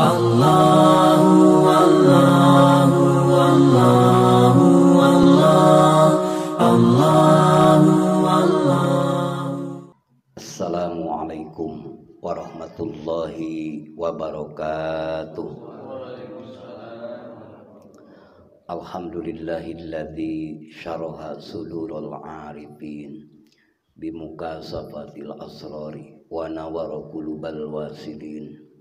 Allahu Allahu Allahu Allah Allahu Allah Assalamualaikum warahmatullahi wabarakatuh Alhamdulillahilladzi syaraha sudurul arifin bimukasafatil asrari wa nawara qulubal wasilin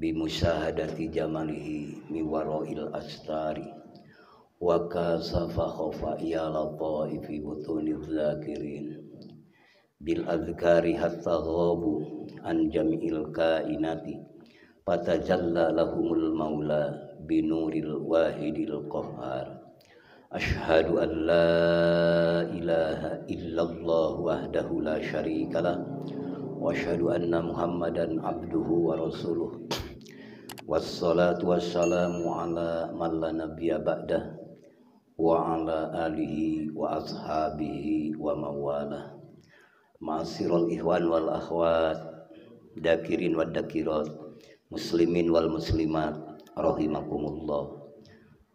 bimusyahadati jamalihi miwaroil astari wa kasafa khofa iyala ta'ifi butuni zakirin bil azkari hatta ghabu an jam'il kainati patajalla lahumul maula binuril wahidil qahar Ashhadu an la ilaha illallah wahdahu la syarikalah واشهد ان محمدا عبده ورسوله والصلاه والسلام على من لا نبي بعده وعلى اله واصحابه ومن والاه الاخوان والاخوات داكرين والداكرات muslimin wal muslimat rahimakumullah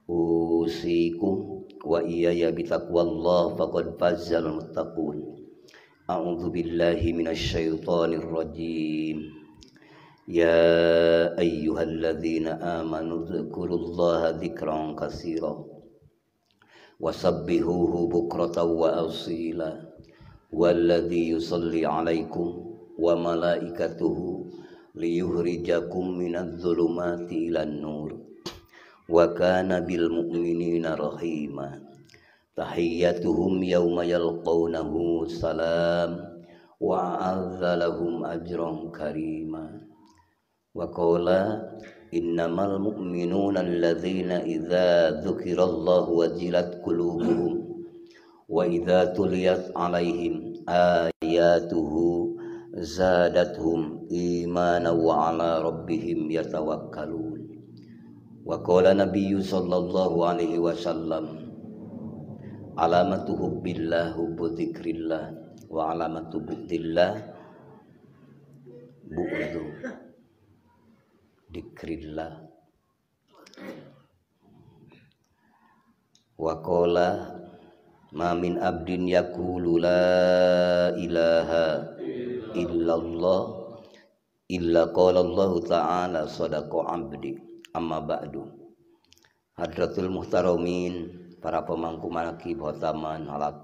usikum wa iyaya bitaqwallah faqad fazzal muttaqun أعوذ بالله من الشيطان الرجيم يا أيها الذين آمنوا اذكروا الله ذكرا كثيرا وسبحوه بكرة وأصيلا والذي يصلي عليكم وملائكته ليخرجكم من الظلمات إلى النور وكان بالمؤمنين رحيماً تحيتهم يوم يلقونه سلام وأعز لهم أجرا كريما وقال إنما المؤمنون الذين إذا ذكر الله وجلت قلوبهم وإذا تليت عليهم آياته زادتهم إيمانا وعلى ربهم يتوكلون وقال النبي صلى الله عليه وسلم alamatu hubbillah hubbu dzikrillah wa alamatu buddillah bu'du dikrillah wa qala ma min abdin yaqulu la ilaha illallah illa qala Allah ta'ala sadaqa abdi amma ba'du hadratul muhtaramin para pemangkumaraki buattamanhalaq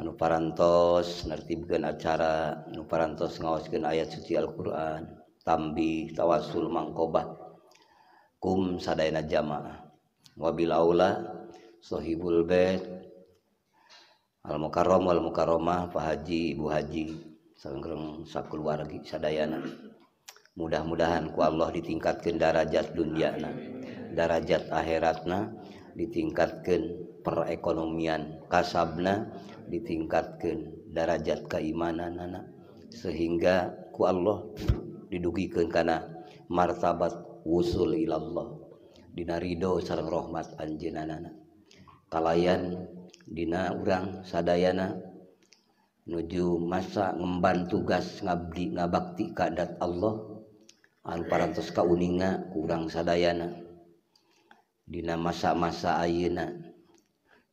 anupfars nerti bikin acara nufars ngawaskan ayat suci Alquran Thbi tawawasulmankhobat kum Sadayana jamaahwabbilshohibul Almuqaroma almuqaromah Pak Haji Bu Haji sangggem sa keluarga Sadayana mudah-mudahanku Allah ditingkatkan darajat duniana darajat akhiratna ditingkatkan perekonomian kasabna ditingkatkan darajat keimanan nana sehingga ku Allah didugi kekana martaabawusul illallah Di Riho sang Rohmat Anjennanna kalianyan Dina orang Sadayana nuju masa ngeban tugas ngadi ngabakti keadat Allah anparas kauinga kurang Sadayana nama masa-masa Aan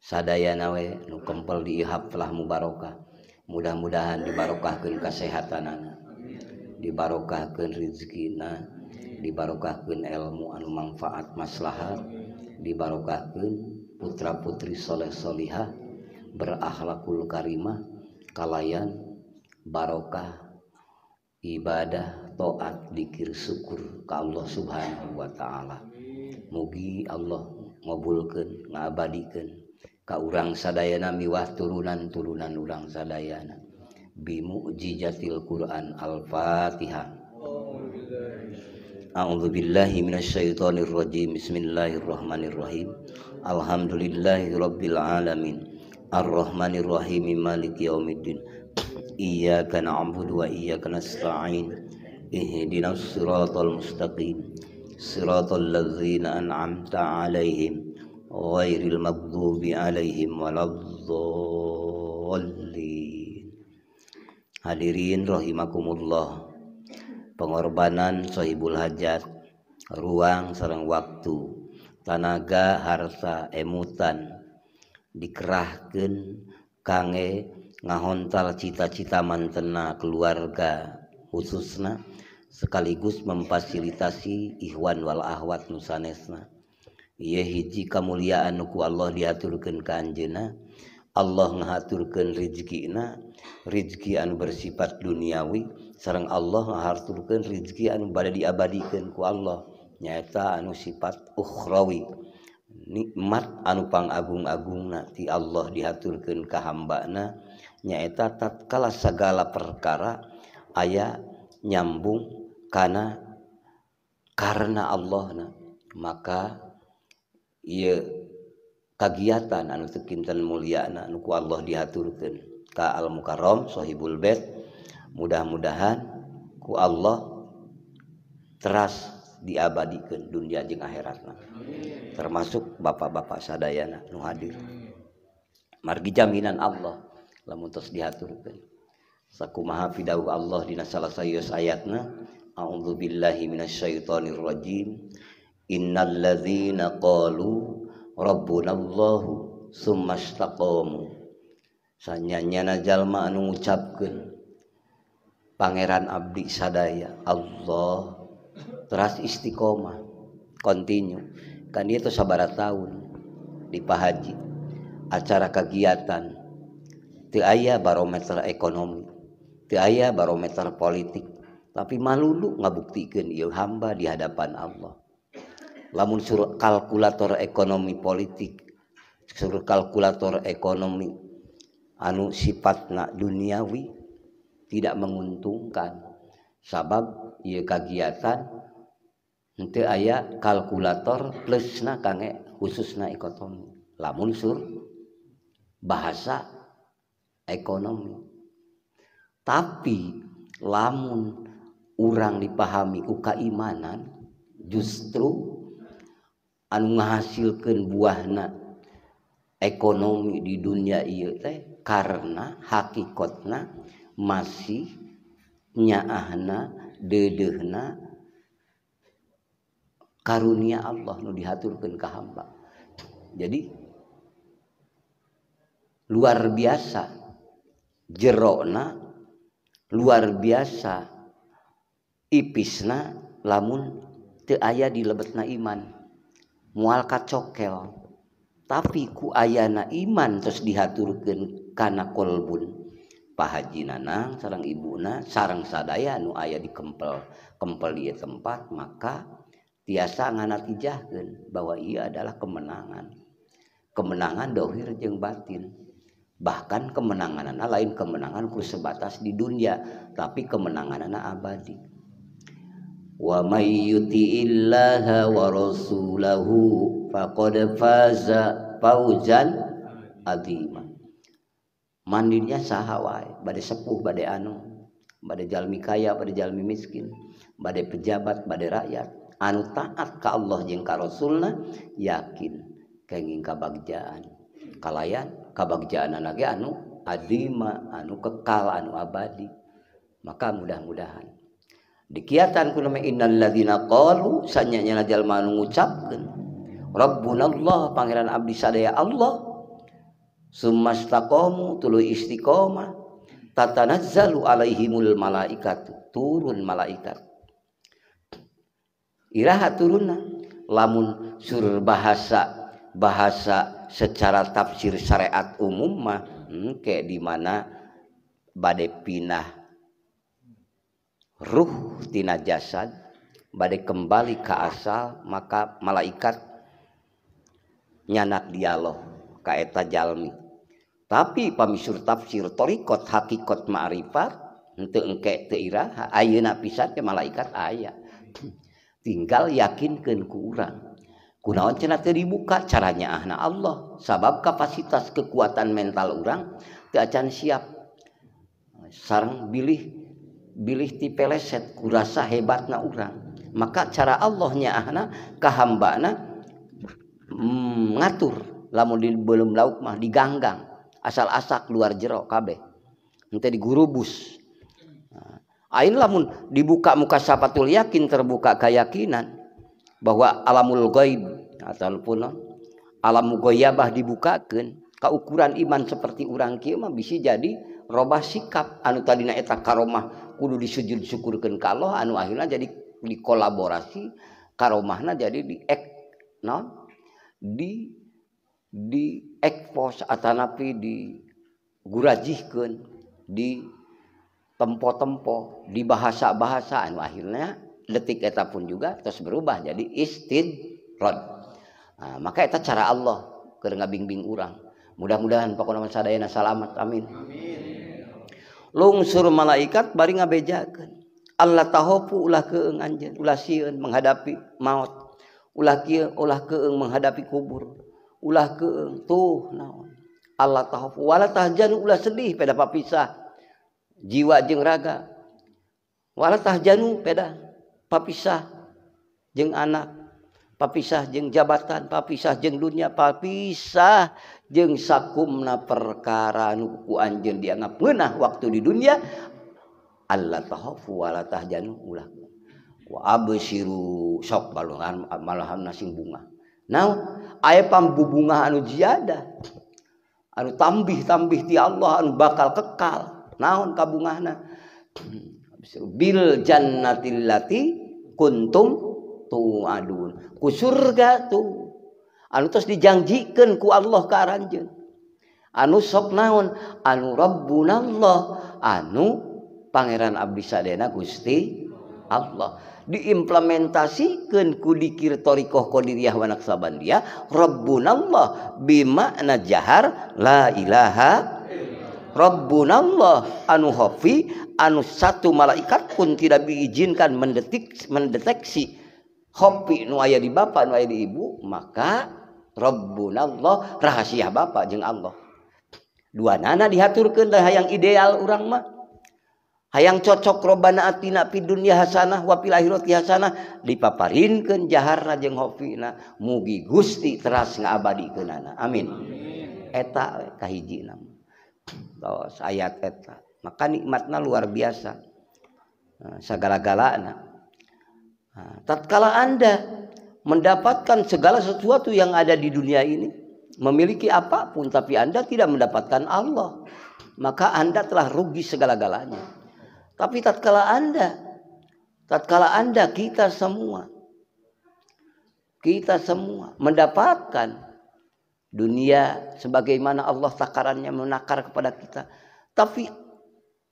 sadaya nawe nu kempel dihablah mubarokah mudah-mudahan dibarokah ke kesehatan anak dibarokahken rizzkina dibarokah ke ilmu anu manfaat mashar dibarokah ke putra-putrisholeh sholiahberalakkul Karmahkalalayan Barokah ibadah toatdzikir syukur kalau Allah Subhanahu Wa ta'ala mugi Allah ngobulkan ngabadikan Ka urang sadayana miwah turunan turunan urang sadayana bimujijatil Quran al-fatihah A'udzu billahi minasyaitonir rajim. Bismillahirrahmanirrahim. Alhamdulillahirabbil alamin. Arrahmanir rahim maliki yaumiddin. Iyyaka na'budu wa iyyaka nasta'in. Ihdinas siratal mustaqim. sirotulzinaamtaaihimaihim Hadirin rohhimakumulllah pengorbananshohibul Hajat ruang Serang waktu Tanaga harta emutan dikerahkan kangge ngahotal cita-cita mantena keluarga khususna, sekaligus memfasilitasi Ikhwan walaahwat nusanesnahiji kamuliaanku Allah diaturkan kejena Allah menghaturkan rezkina Rizkianu bersifat duniawi seorang Allah menghaturkan rezkianu pada diabadikanku Allah nyata anu sifat uhrawi nikmat anupang agung-agung nantiti Allah diaturkan kahambakna nyaeta tat kalah segala perkara ayaah nyambung dan karena karena Allah maka ia kegiatan muliaku Allah dikan muqaramshohibul mudah-mudahan ku Allah keraas diabadi ke duniajeng akhirat termasuk bapak-bapak saddayana nu hadir margi jaminan Allah lemuts diaturkanku mahafi Allah di ayatnya A'udzu billahi minasyaitonir rajim. Innal ladzina qalu rabbunallahu summa istaqamu. Sanyanya jalma anu ngucapkeun Pangeran Abdi sadaya Allah teras istiqomah continue kan dia itu sabar tahun di pahaji acara kegiatan ti aya barometer ekonomi ti aya barometer politik tapi malu malulu ngabuktikan il hamba di hadapan Allah lamun sur kalkulator ekonomi politik sur kalkulator ekonomi anu sifatna duniawi tidak menguntungkan sabab ia kegiatan nanti aya kalkulator plusna kange khususna ekonomi lamun sur bahasa ekonomi tapi lamun orang dipahami ukaimanan justru menghasilkan buahna ekonomi di dunia teh karena hakkiqtna masih nyana dena karunia Allah lo dihaturkankah hamba jadi luar biasa jeronna luar biasa yang ipisna lamun te aya di lebetna iman mual cokel tapi ku ayana iman terus dihaturkan karena kolbun pahajinanang sarang ibuna sarang sadaya nu ayah di kempel kempel di tempat maka tiasa nganatijahkan bahwa ia adalah kemenangan kemenangan dohir jeng batin bahkan kemenangan anak lain kemenangan ku sebatas di dunia tapi kemenangan anak abadi wa may yuti'illaha wa rasulahu faqad faza fauzan azima mandirnya sahawai badai sepuh bade anu bade jalmi kaya bade jalmi miskin bade pejabat bade rakyat anu taat ke Allah jeung ka Rasulna yakin kenging kabagjaan kalayan kabagjaan anak anu azima anu kekal anu abadi maka mudah-mudahan dikiatan ku nama innal ladzina qalu sanyanya jalma nu ngucapkeun rabbunallah pangeran abdi sadaya Allah Sumastakomu tulu istiqomah tatanazzalu alaihimul malaikat turun malaikat iraha turunna lamun sur bahasa bahasa secara tafsir syariat umum mah hmm, kayak di mana badai pinah tina jasad badai kembali ke asal maka malaikat nyanak dialog kaetajalmi tapi pamis surtfsirtoriott hakiqat ma'riffar untuk ekekrah napisat ke malaikat ayaah tinggal yakin keku urang kunawan ceat dibuka caranya ahna Allah sabab kapasitas kekuatan mental urang ke acaan siap sarang bilih kita bilih tipe leset kurasa hebat na urang maka cara Allahnya an kehambanan mengatur mm, lamun belum laukmah diganggang asal-asak luar jeruk kabeh menjadi di gurubus lamun dibuka-muka Sapatul yakin terbuka keyakinan bahwa alamulib ataupun alammu goyabah dibukakan ukuran iman seperti orang kieu mah bisa jadi robah sikap anu tadina eta karomah kudu disujud syukurkeun ka Allah anu akhirnya jadi dikolaborasi karomahna jadi di ek non di di ekpos atanapi di gurajihkeun di tempo-tempo di bahasa-bahasa anu akhirnya detik eta pun juga terus berubah jadi istidrod nah, maka eta cara Allah keur ngabingbing urang mudah-mudahanman salat amin lungsur malaikat Baring Abejakan Allah tahupulah ke Ulah menghadapi maut Ulah ke menghadapi kubur ulah keuh na Allahlah sedih pada pakisah jiwa jengragawalatah Jan peda Pakisah jeng anakaknya isah jeng jabatan Pakisah jengdulnya Pakisah jengsa kumna perkara nukuan jengdian anak pernah waktu di dunia Allah bungabungahanada tambah-tambih di Allahan bakal kekal naun kabungana Bilnatilati kuntumku aduh ku surga tuh an terus dijanjikanku Allah kenjeng anu sonaun anu robbun Allah anu Pangeran Abis Sana Gusti Allah diimplementasiikan ku dikirtoriqohdiriah Wa dia robbun Allah bi makna jahar La ilaha robbun Allah anu hofi anu satu malaikat pun tidak diijinkan men mendeteksi kita hopi nuaya di bapak nu di ibu maka trobun Allah rahasia Bapak jego dua nana dihaaturkanlah ayaang ideal uma hayang cocok robana napi dunia Hasanah wapihir Hasana dipaparin ke jahara jeng ho mugi Gusti teras nga abadi ke nana aminhi saya maka nikmatnya luar biasa segala-gala anak tatkala Anda mendapatkan segala sesuatu yang ada di dunia ini, memiliki apapun tapi Anda tidak mendapatkan Allah, maka Anda telah rugi segala-galanya. Tapi tatkala Anda, tatkala Anda kita semua kita semua mendapatkan dunia sebagaimana Allah takarannya menakar kepada kita. Tapi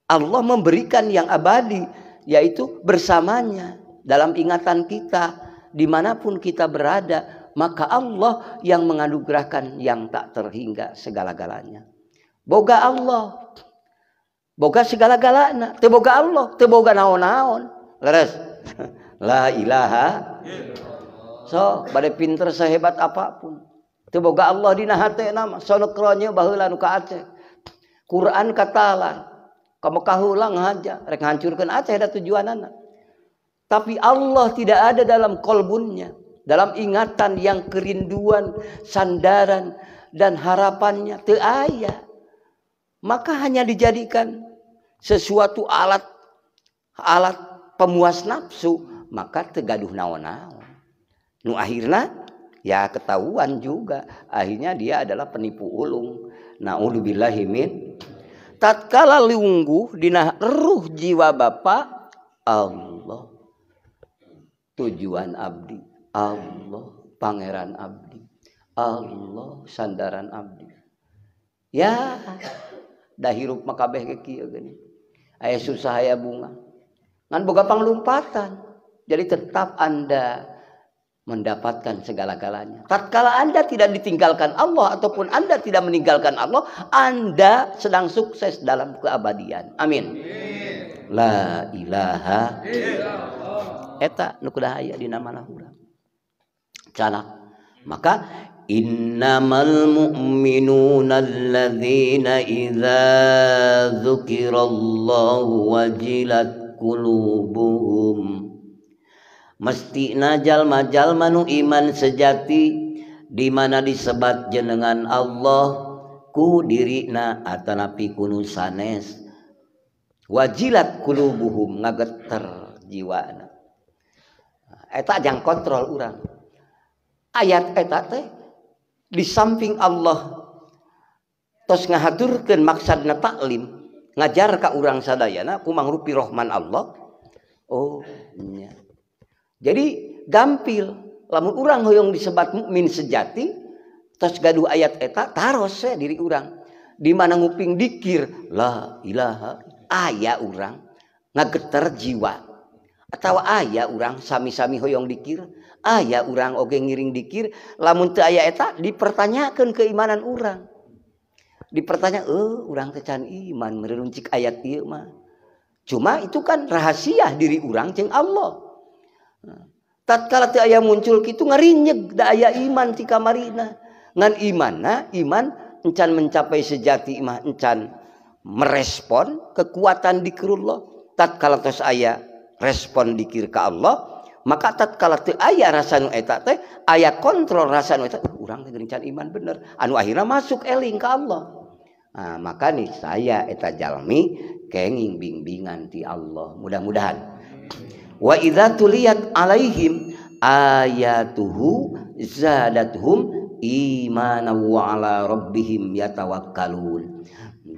Allah memberikan yang abadi yaitu bersamanya dalam ingatan kita dimanapun kita berada maka Allah yang menganugerahkan yang tak terhingga segala-galanya boga Allah boga segala-galanya teboga Allah teboga naon-naon leres la ilaha so pada pinter sehebat apapun teboga Allah di nahate nama sonokronya bahula nuka Aceh Quran katalan kamu kahulang aja haja rek hancurkan Aceh tujuan tujuanana tapi Allah tidak ada dalam kolbunnya. Dalam ingatan yang kerinduan, sandaran, dan harapannya. teaya. Maka hanya dijadikan sesuatu alat alat pemuas nafsu. Maka tegaduh naon-naon. Nu akhirnya ya ketahuan juga. Akhirnya dia adalah penipu ulung. Naudzubillahimin. Tatkala lungguh dina ruh jiwa bapak Allah tujuan abdi Allah pangeran abdi Allah sandaran abdi ya dah hirup makabeh ke gini aya susah aya bunga ngan boga panglumpatan jadi tetap Anda mendapatkan segala-galanya. Tatkala Anda tidak ditinggalkan Allah ataupun Anda tidak meninggalkan Allah, Anda sedang sukses dalam keabadian. Amin. Amin. La ilaha illallah. di cara maka innamuzina waji mesti najalmajal manu iman sejati dimana disebat jenengan Allah ku diri na Atana sanes wajilatkulu ngageter jiwana Hai ajang kontrol urang ayateta disamping Allah to ngahaturkan maksadna taklim ngajar ke urang saddayana kumang ruirahman Allah Oh jadi gampil la uranghoong dise disebut mukmin sejati tass gaduh ayat eta taruhnya diri urang di mana nguping dikirlah ilaha ayaah urang ngagetar jiwa tawa ayaah urang sami-sami Hoong dikir ayaah urang oge ngiring dikir la aya tak dipertanyakan keimanan urang dipertanya orang euh, kecan iman merucik ayat dimah cuma itu kan rahasia diri urang ceng Allah tatkala aya muncul gitu ngerinyea iman jika marina nganimana iman encan mencapai sejati iman encan merespon kekuatan dikerrullah takkalates ayah respon dikir ke Allah maka tatkalakti ayah rasa nu ayaah kontrol rasa kurang ah, ke gerecan iman bener anu aira masuk eling ke Allah ah, maka nih saya etajalmikengingbingbinganti Allah mudah-mudahan wa lihat Alaihim aya tuhhu zadathum imanan wa ala rabbihim yatawakkalun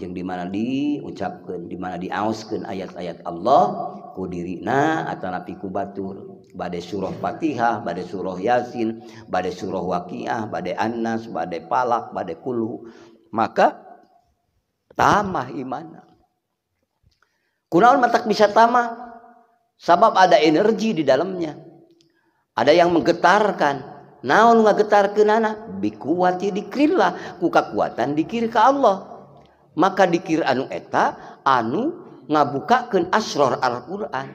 yang dimana diucapkan dimana diauskan ayat-ayat Allah ku dirina atanapi ku batur bade surah Fatihah bade surah Yasin bade surah Waqiah bade Anas bade Palak bade Kulhu maka tamah iman kunaon matak bisa tamah sebab ada energi di dalamnya ada yang menggetarkan naon nggak getarken anak bikuti dikirlah kuka kekuatan dikiri ka Allah maka dikir anu eta anu ngabukaken asro Al-quran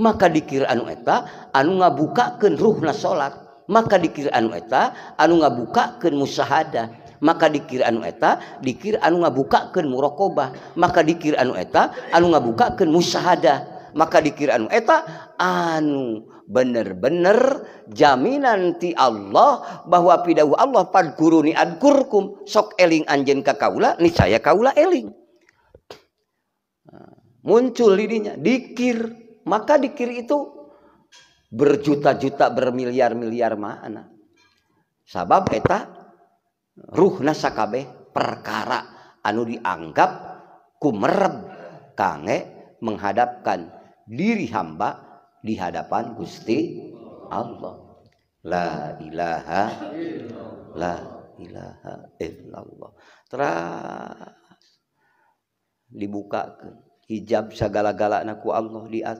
maka dikir anu eta anu nga bukaken ruhna salat maka dikir anu eta anu nga bukaken musahada maka dikir anu eta dikir anu ngabuka ke murokobah maka dikir anu eta anu nga bukaken musahada maka dikir anu eta anu bener-bener jamin nanti Allah bahwapiddah Allah panguruni adkurkum sok eling Anj ka Kaula nih saya kaula eling muncul diriinya dikir maka dikiri itu berjuta-juta bermiliar miliar mana sahabatbabta ruhnakabeh perkara anu dianggap ku merep kangek menghadapkan diri hamba di hadapan Gui Allah Laaha laaha dibukakan hijab segala-gala anakku Allah dia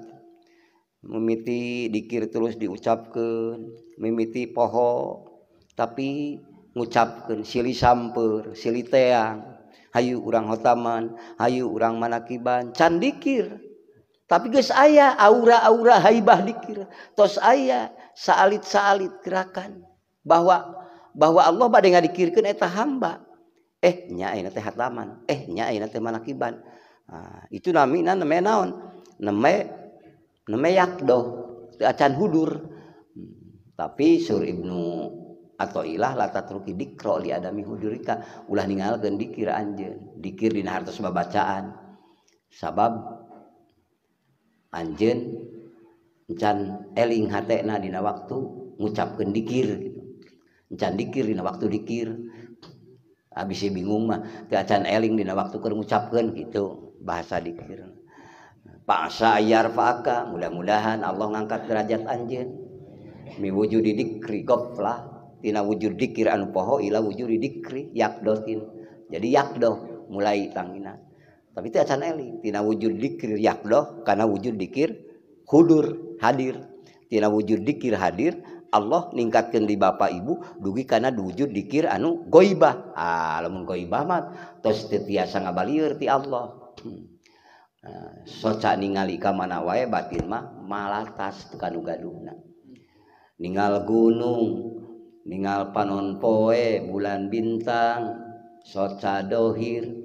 memiti dikir terus diucapkan mimiti pohok tapi ngucapkan sili saper siliteang Hayyu urang khotaman hayu urang manakiban can dikir tapi guys ayaah aura-a haibah dikir tos aya salit-saalilit gerakan bahwa bahwa Allah bad dengan dikirkan eteta hamba ehnyaman ehnyakiban ah, itu naon doh hudur tapi sur Ibnu atau ilahlahdikrol diadami hujur ulah meninggal dikira dikir di harta bacaan sahabatbabnya Anjencan Elingnadina waktu ngucapkan dikircan dikir waktu dikir habisi bingungmah kecaan eling dina waktukan ngucapkan itu bahasa dikir Pak sayaar faka mudah-mudahan Allah ngangkat derajat Anjen wujud didiklah Ti wujud dikir an poho Ilah wujud didikyak jadiyakdoh mulai tain Ti wujud dikir ya doh karena wujud dikir khudur hadir tidak wujud dikir hadir Allah ningkatkan diri Bapak ibu dugi karena wujud dikir anu goibba ah, Allah hmm. ah, soca malaskanga ningal gunung ningal panonpoe bulan bintang socahohirnya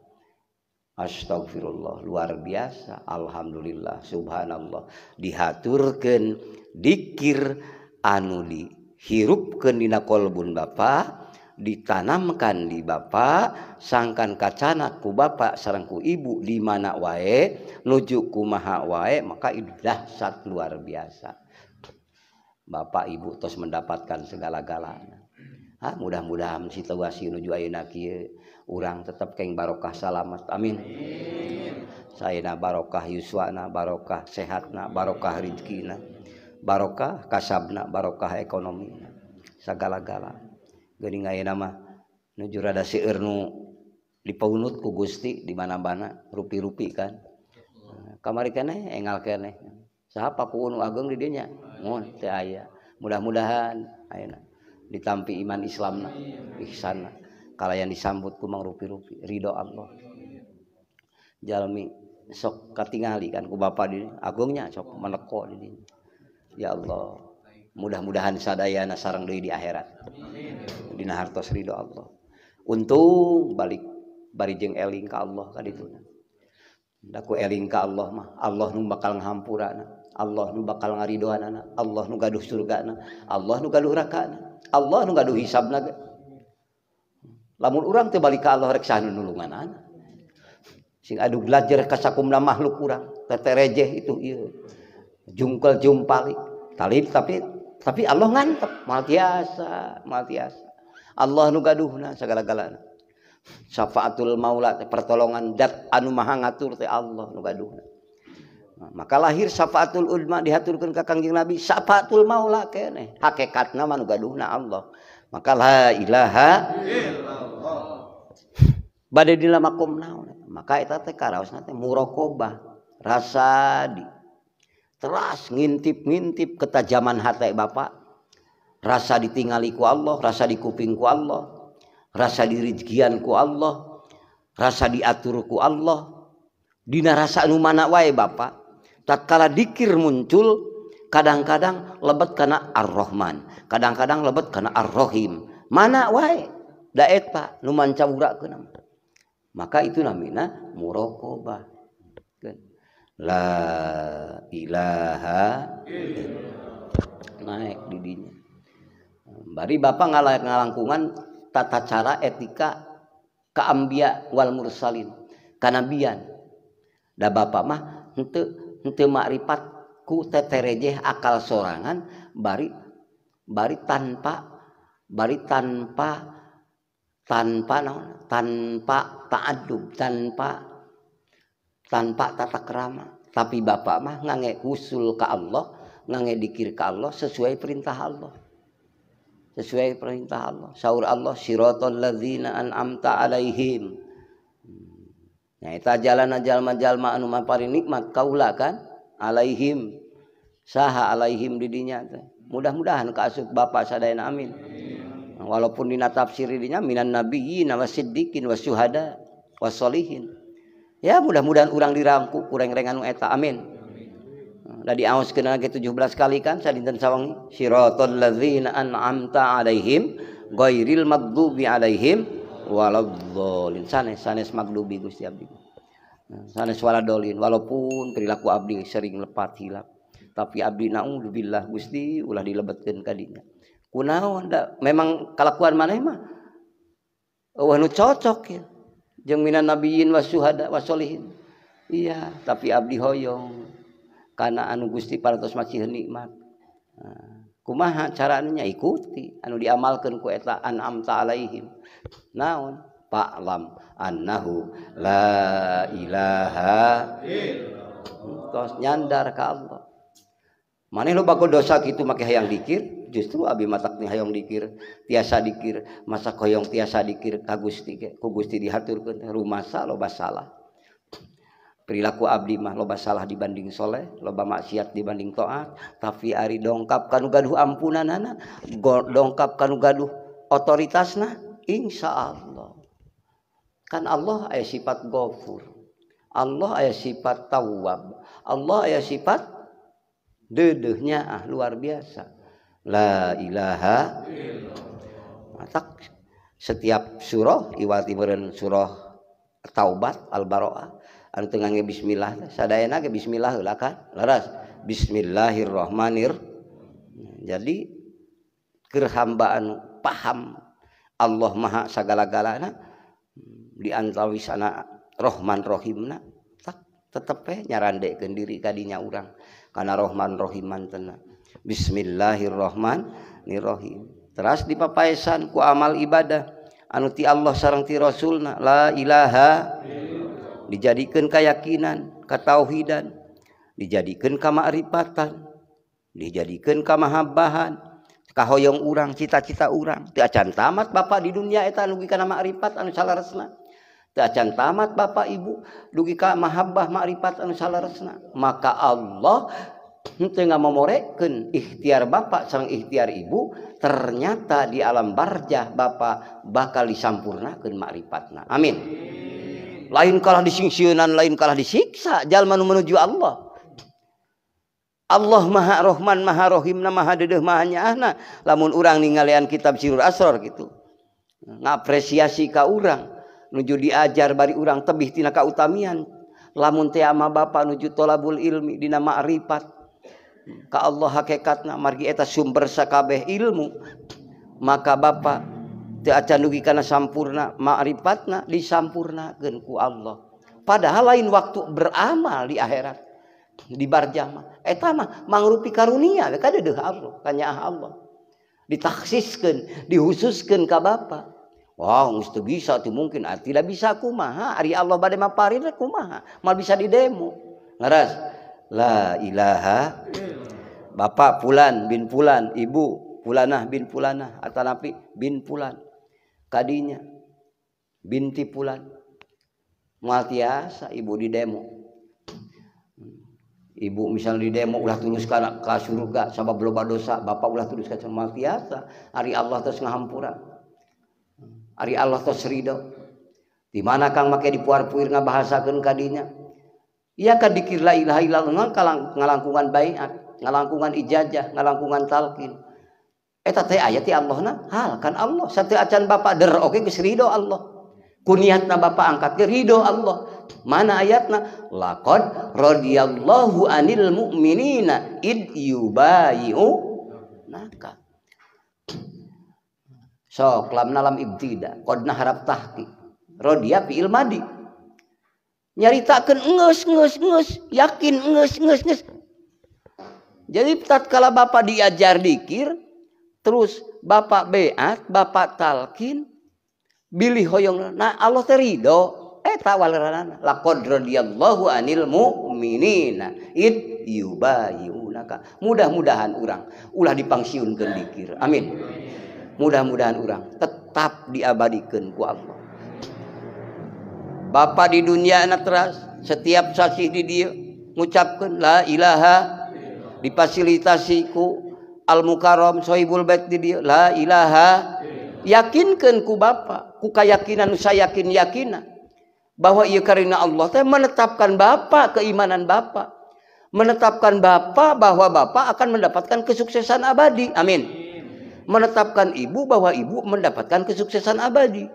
taufirullah luar biasa Alhamdulillah Subhanallah dihaturkan dikir anuli hirup kedinana qolbun Bapak ditanamkan di bapak sangkan kacanakku Bapak serengku ibu di mana wae nujukku maha waek maka Ibu dahsyat luar biasa Bapak Ibu terus mendapatkan segala-gala mudah-mudahan situasi nujuak tetap Ka Barokah salat amin sayana Barokah Yuswana Barokah sehatna Barokah Rikinna Barokah kasabna barokah ekonomi segala-gala Gending nama nujurada sinu dipeunuutku Gusti dimana-mana rui-rupikan kamareh enehgungnya mudah-mudahanak ditampmpi iman Islam pisana yang disambutku mau rui-rupi Riho Allahmi so tinggal kanku Bapak agungnyak melekok ya Allah mudah-mudahan sadaya na saaran diri di akhirat hartos Ridho Allah untuk balik barijeng Eling ke Allahndaku eling ke Allah mah Allah nu bakalhammpu Allah nu bakalho Allah nuuh sur Allah nu Allah hisab orang terbalik Allah reksanungan singuhlah jena makhluk kurang itu jungkel jumpa Talib tapi tapi Allah ngantep maasa maasa Allah nugaduhuna segala-galasyafatul maula pertolongan dat anu mahanga Allah nu maka lahirsyafatul Ulmah diturkan kakang nabifatul mau hake nu Allah makalah Ilaha badai di lama makaoba rasa di terus ngintip-mintip ketajaman hat Bapak rasa ditingaliku Allah rasa dikupingku Allah rasa dirijkianku Allah rasa diaturku Allah Di rasa anman wa Bapak tatkaladzikir muncul kadang-kadang lebet karena ar-rahman kadang-kadang lebat karena arrohim mana wae daek pak numan cabura kenam maka itu namina murokoba kan? la ilaha naik didinya bari bapak ngalang ngalangkungan tata cara etika keambia wal mursalin kanabian da bapak mah untuk untuk makrifat ku teterejeh akal sorangan bari bari tanpa bari tanpa tanpa no, tanpa taadub tanpa tanpa tata kerama tapi bapak mah ngange usul ke Allah ngange dikir ke Allah sesuai perintah Allah sesuai perintah Allah. Saur Allah siratal ladzina an'amta alaihim. Hmm. Nah, ita jalan jalma-jalma anu mapari nikmat kaula kan alaihim saha alaihim didinya teh mudah-mudahan kasut Bapak sadayana amin walaupun dina tafsir dirinya minan nabiyyin wa siddiqin wa syuhada wa ya mudah-mudahan urang dirangku kurang rengan eta amin da nah, diaos kena ke 17 kali kan sadinten sawangi siratal ladzina an'amta alaihim ghairil maghdubi alaihim waladdallin sanes sanes maghdubi Gusti abdi sanes waladolin walaupun perilaku abdi sering lepat hilap tapi Abi nabillah Gusti Ulah dilebatkan ku nda memang kelakuan mana cocok yamina nabi was Iya tapi Abdi Hoyong karena anu Gusti para atas masihji nikmat kumaha caranya ikuti anu diamalkan kuanam taalahim naon pam annahu laaha nyanda Kabar Mana lo bakal dosa gitu make hayang dikir? Justru abi matak nih hayang dikir, tiasa dikir, masa koyong tiasa dikir ka Gusti ke, rumah Gusti lo rumasa lo salah. Perilaku abdi mah bah salah dibanding soleh, lo bah maksiat dibanding toat, tapi ari dongkap kanu gaduh ampunan ampunanana, dongkap kanu gaduh otoritas nah, insya Allah. Kan Allah ayat sifat gofur, Allah ayat sifat tawab, Allah ayat sifat nya ah, luar biasa Laaha setiap suroh iwati be suroh Taubat al-baroahtennya bisismillah Blah Bismillahirrohmanir jadi kehambaan paham Allah Mahaha segala-gala anak dianta wis sana Rohman Rohimna tak tetap nyarandek kendiri tadinya orang karena Rohmanrohiman tenang Bismillahirrohman Nirohim kera dipapaisanku amal ibadah anuti Allah seorangti rasulna La ilaha dijadikan kayakakinan ketahidan dijadikan keariariatan dijadikan kehaban kahoyong orangrang cita-cita urang tidakcan tamat Bapak di dunia itu karena maaripat anu cara resna can tammat Bapak Ibu du kamahabbah maaripat salah resna maka Allah nggak memoreken ikhtiar ba sang ikhtiar ibu ternyata di alam barjah Bapak bakal disampurrna ke mari'aripatna Amin lain kalau disingsionan lain kalau disiksa jalan menuju Allah Allah marahhman marohimna ma lamun nih kitab siur asor gitu nga apresiasi kau orangrang nuju diajar bari urang tebih Ti keutamian lamunama Bapak nujud tolabul ilmu di nama Ripat kalau Allah hakekatna margieta sumberskabeh ilmu maka ba diaugi karena sampurna ma'rif patna disampurna genku Allah padahal lain waktu beramal di akhirat di Barjamaahama manrupi karunia Allah ditsiskan dikhususkan Ka Bapakpak Wah, wow, itu bisa tuh mungkin. Ah, tidak bisa kumaha. Ari Allah bade aku kumaha. Mal bisa didemo. ngeras La ilaha. Bapak pulan bin pulan, ibu pulanah bin pulanah, napi bin pulan. Kadinya binti pulan. Mal tiasa ibu didemo. Ibu misalnya di demo ulah tulus ke surga sabab loba dosa, bapak ulah tulus ke mal tiasa. Ari Allah terus ngahampuran Ari Allah tos ridho di mana Kang make dipuar-puir ngabahasakeun ka dinya Iya ka dikir la ilaha illallah kalang ngalangkungan baiat, ngalangkungan ijajah, ngalangkungan talqin. Eta teh aya ti Allahna hal kan Allah satu acan Bapak der oke serido geus ridho Allah. Kuniatna Bapak angkat ke ridho Allah. Mana ayatna? Laqad radiyallahu anil mu'minina id yubayi'u naka sok lam nalam ibtida kodna harap tahki rodia ilmadi, madi nyaritakan nges nges nges yakin nges nges nges jadi kalau bapak diajar dikir terus bapak beat bapak talkin bilih hoyong nah Allah terido eh tawalerana laqad radiyallahu anil mu'minina It yubayunaka mudah-mudahan orang ulah ke dikir amin mudah-mudahan orang tetap diabadikan ku Allah Bapak di dunia anak teras setiap saksi di dia mengucapkan la ilaha difasilitasi ku al mukarom sohibul bait di dia la ilaha yakinkan ku Bapak ku keyakinan saya yakin yakina bahwa ia karena Allah teh menetapkan Bapak keimanan Bapak menetapkan Bapak bahwa Bapak akan mendapatkan kesuksesan abadi amin menetapkan ibu bahwa ibu mendapatkan kesuksesan abadi.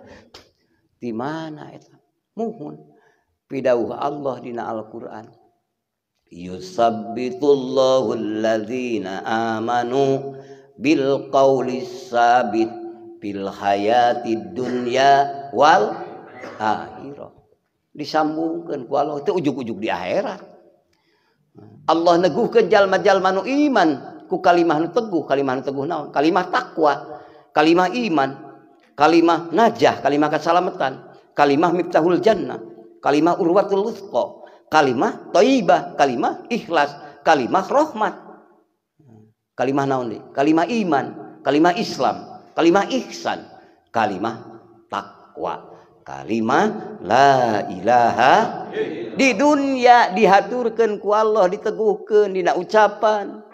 Di mana itu? Muhun. Pidauh Allah dina Al-Quran. Yusabbitullahu alladhina amanu bil qawli sabit bil hayati dunya wal akhirah. Disambungkan ku Allah itu ujuk-ujuk di akhirat. Allah neguhkan jalma-jalma nu iman ku kalimah nu teguh kalimah nu teguh naon kalimah takwa kalimah iman kalimah najah kalimah keselamatan kalimah miftahul jannah kalimah urwatul wuthqa kalimah thayyibah kalimah ikhlas kalimah rahmat kalimah naon di kalimah iman kalimah islam kalimah ihsan kalimah takwa kalimah la ilaha di dunia dihaturkan ku Allah diteguhkan dina ucapan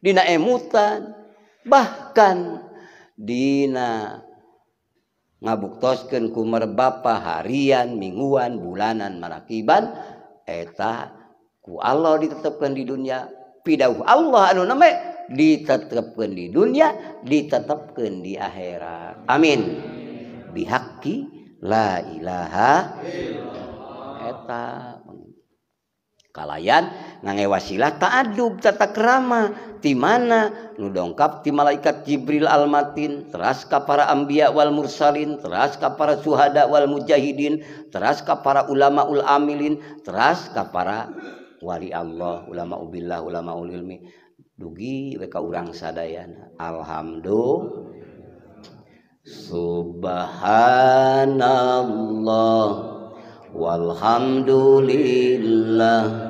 Kh Dina emutan bahkan Di ngabuktoskenku merbapa harian mingguan bulanan malakiban etah ku Allah ditekan di dunia pidah Allah anu ditetpen di dunia ditetpkan di akhirat Amin dihaki laahatakalalayan nangai wasila tajub cata kerama di mana nu dongkap di malaikat Jibril Almatin teraska para ambi Wal mursalin teraska para syhada Wal mujahidin teraskah para ulama uulamilin teraskah parawalii Allah ulama ubillah ulama ulilmi dugi mereka urang sadadayan Alhamdulil Subhan Allahwalhamdulilla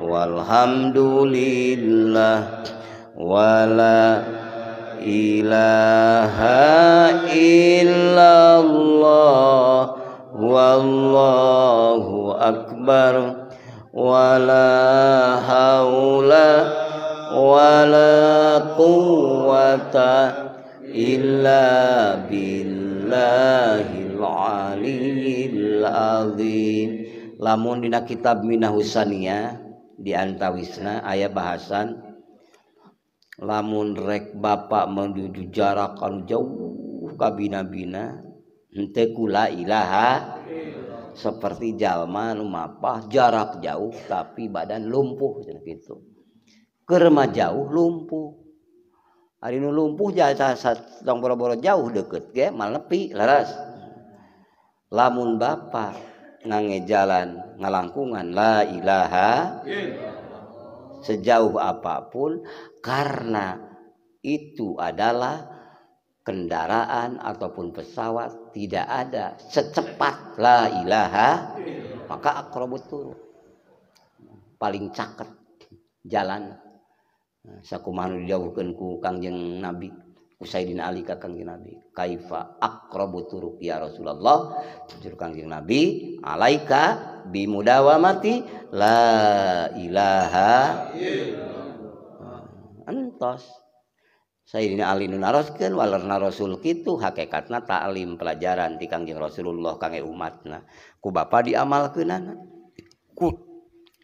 walhamdulillah wala ilaha illallah wallahu akbar wala haula wala quwata illa billahil aliyil azim lamun dina kitab minahusania ta Wisna ayaah bahasan lamunrek Bapak menduju jarakan jauh binabinakula ilaha sepertijal apa jarak jauh tapi badan lumpuh gitu kema jauh lumpuh hari ini lumpuh ja-bola jauh deket male leras lamun Bapak nange jalan ngalangkungan la ilaha sejauh apapun karena itu adalah kendaraan ataupun pesawat tidak ada secepat la ilaha maka akrobat turun paling caket jalan nah, sakumahnu dijauhkan ku kangjeng nabi punya Sayyidina Alibifa akro ya Rasulullah nabi alaika bi mudawa mati laaha Sayyidina Ali itu karenalim pelajaran Rasulullah umatku Bapak diamal ke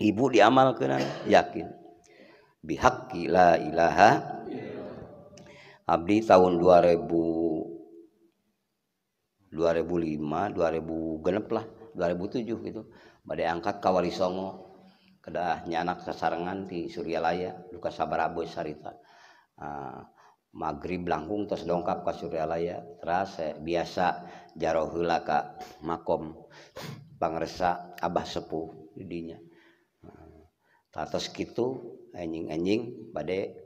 ibu diamal ke yakin bihakila ilaha abdi tahun 2000 2005 2000 genep lah 2007 gitu badai angkat Wali songo kedahnya anak sasarengan di Suryalaya luka sabar sarita uh, ah, maghrib langkung terus dongkap ke Suryalaya terasa eh, biasa jarohula ka makom pangresa abah sepuh didinya uh, gitu anjing-anjing badai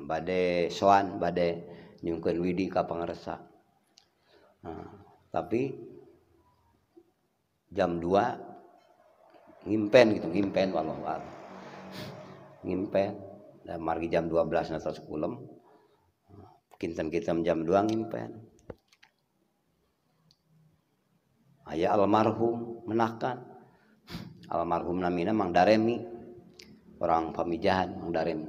badai soan badai nyungkeun widi ka pangaresa nah, tapi jam 2 ngimpen gitu ngimpen walau a'lam ngimpen dan margi jam 12 atau sekulem kinten kita jam 2 ngimpen ayah almarhum menakan almarhum namina mang daremi orang pamijahan mang daremi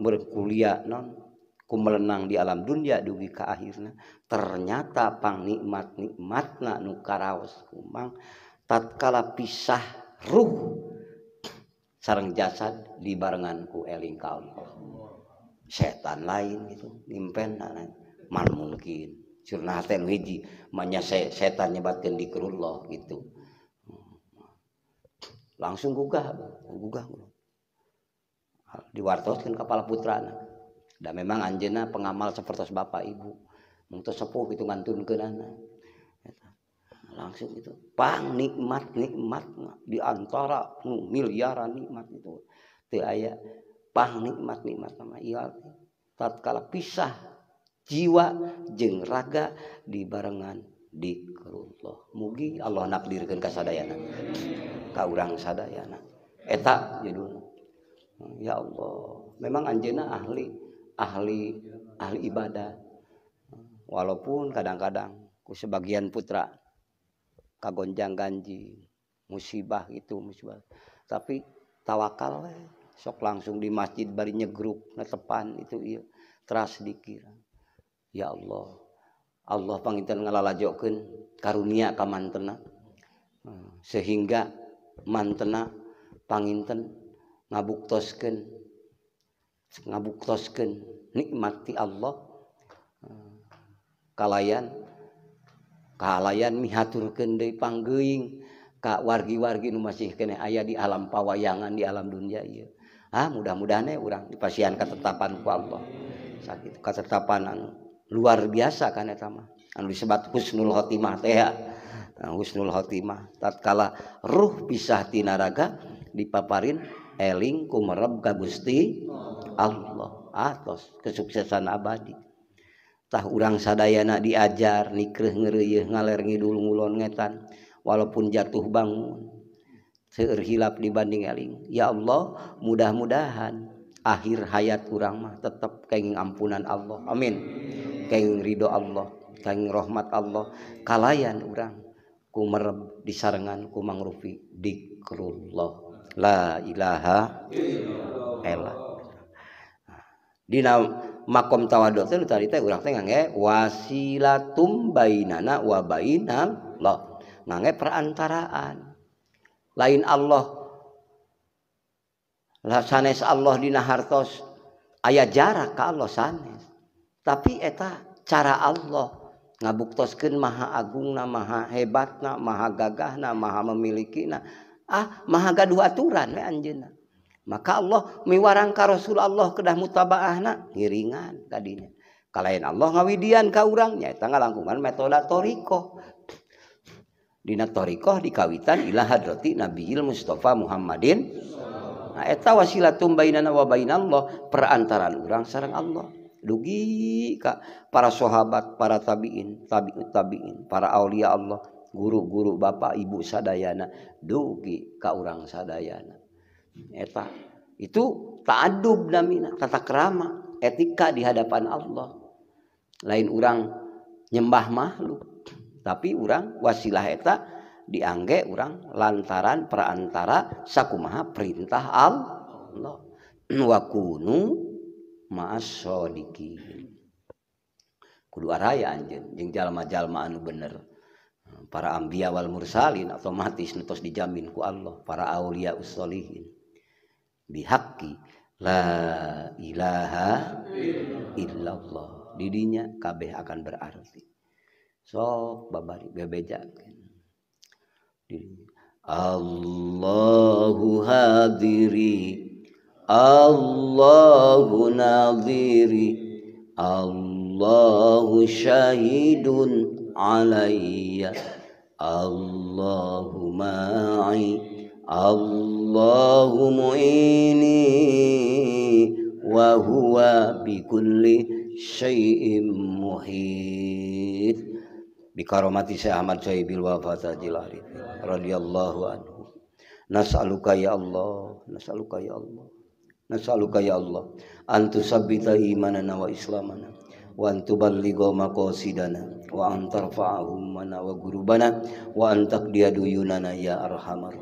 berkuliah non ku melenang di alam dunia dugi ke akhirnya ternyata pang nikmat nikmat nu nukaraos kumang tatkala pisah ruh sarang jasad di ku eling setan lain itu nimpen lain man mungkin curna teh nu hiji manya se, setan di gitu hmm. langsung gugah gugah diwartoskan kepala putran dan memang Anjena pengamal seperti ba Ibu untuk sepuh hitungantunkenna langsung itu pannikmat nikmat diantara miliara nikmat itu ayapangnikmat nikmat tatkala pisah jiwa jengraga dibarenngan di kelah mugi Allah nafdirkan kasadaana kausadayana etakjudmu Ya Allah, memang anjena ahli, ahli, ahli ibadah. Walaupun kadang-kadang ku sebagian putra kagonjang ganji, musibah itu musibah. Tapi tawakal sok langsung di masjid bari nyegruk netepan itu iya teras dikira. Ya Allah, Allah pangitan ngalalajokeun karunia ka mantena nah, sehingga mantena panginten kenken nikmati Allahkalayan kehalayan miaturkenpanggeing Kak wargi-wargi Nu masih ke ayah di alam pawwayangan di alam dunia ah, mudah-mudanya orang e dipasiian ketetapanku Allah saat itu kecertapan luar biasa karena samanultimanulhotimah tatkala ruh pisahti naraga dipaparin Eling ku mereka Gusti Allah atos ah, kesuksesan abaditah urang saddayak diajar nikkir ngerih ngalergi dulu ngulon ngetan walaupun jatuh bangun sehilap dibanding Eling ya Allah mudah-mudahan akhir hayat kurang mah tetap keinging ampunan Allah amin Ka Ridho Allah kaging rahmat Allahkalalayan urang ku merep dis serangan ku mangrufi dikerrullahu ilahatawa was perantaraan lain Allah sanes Allahdina hartos ayaah jarak kalau Allah sanes tapi eta cara Allah ngabuktosken maha agungna ma hebat na maha gagah na ma memiliki na Ah magga dua aturan Anjena maka Allah mewarangka Rasul Allah kedahmu tabah ngiringan kalain Allah ngawidian kau urangnya tgal langkungan metode thorikoh Ditorioh di kawitan Iilah hadroti Nabi Mustofa Muhammadinetailamba perantaran urang sarang Allah dugi para sahabat para tabiin tabi tabiin para Aulia Allah guru-guru Bapak Ibu Sadayana Dugi Ka urang Sadayanata itu taub damina kata kerama etika di hadapan Allah lain orang nyembah makhluk tapi orang wasilaheta diggek orang lantaran perantara sakkuumaha perintah Allah Allah nu kedua rayaanj yang ja-jelmaan bener para ambia wal mursalin otomatis netos dijamin ku Allah para aulia usolihin bihaki la ilaha illallah didinya kabeh akan berarti So babari bebeja Allahu hadiri Allahu nadiri Allahu syahidun علي اللهم معي الله معيني وهو بكل شيء محيط بكرامة Syekh anhu nas'aluka ya Allah nas'aluka ya Allah nas'aluka ya Allah antusabbita imanana wa islamana wa antuballigha maqasidana wa antarfa'ahum mana wa gurubana wa antakdiyaduyunana ya arhamar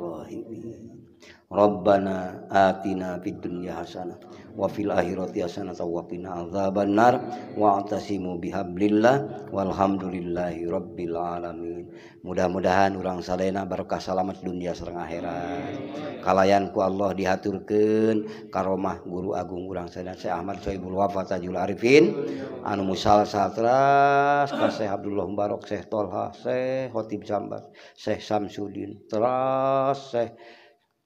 robban Atina Hasan wahirhiasan atauasilah Walhamdulillahirobbil alamin mudah-mudahan urang Salehena Barkahsalamat dunia sergah heran kallayanku Allah dihaturkan Karomah guru Agung-urang sayamad Arifin anu musal Abdullahmbaokkhbar Syekh Sysuddin terus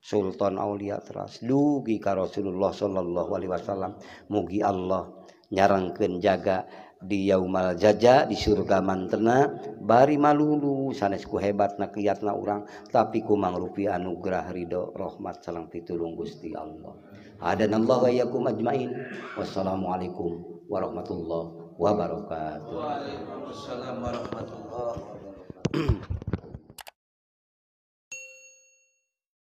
Sultan Aulia teras dugi ka Rasulullah Shallallahu Alaihi Wasallam mugi Allah nyarangkan jaga di yaumal jaja di surga mantena bari malulu sanesku hebat na keliatna orang tapi ku mangrupi anugerah ridho rahmat salang pitulung gusti Allah adan Allah wa yakum ajmain wassalamualaikum warahmatullahi wabarakatuh waalaikumsalam warahmatullahi wabarakatuh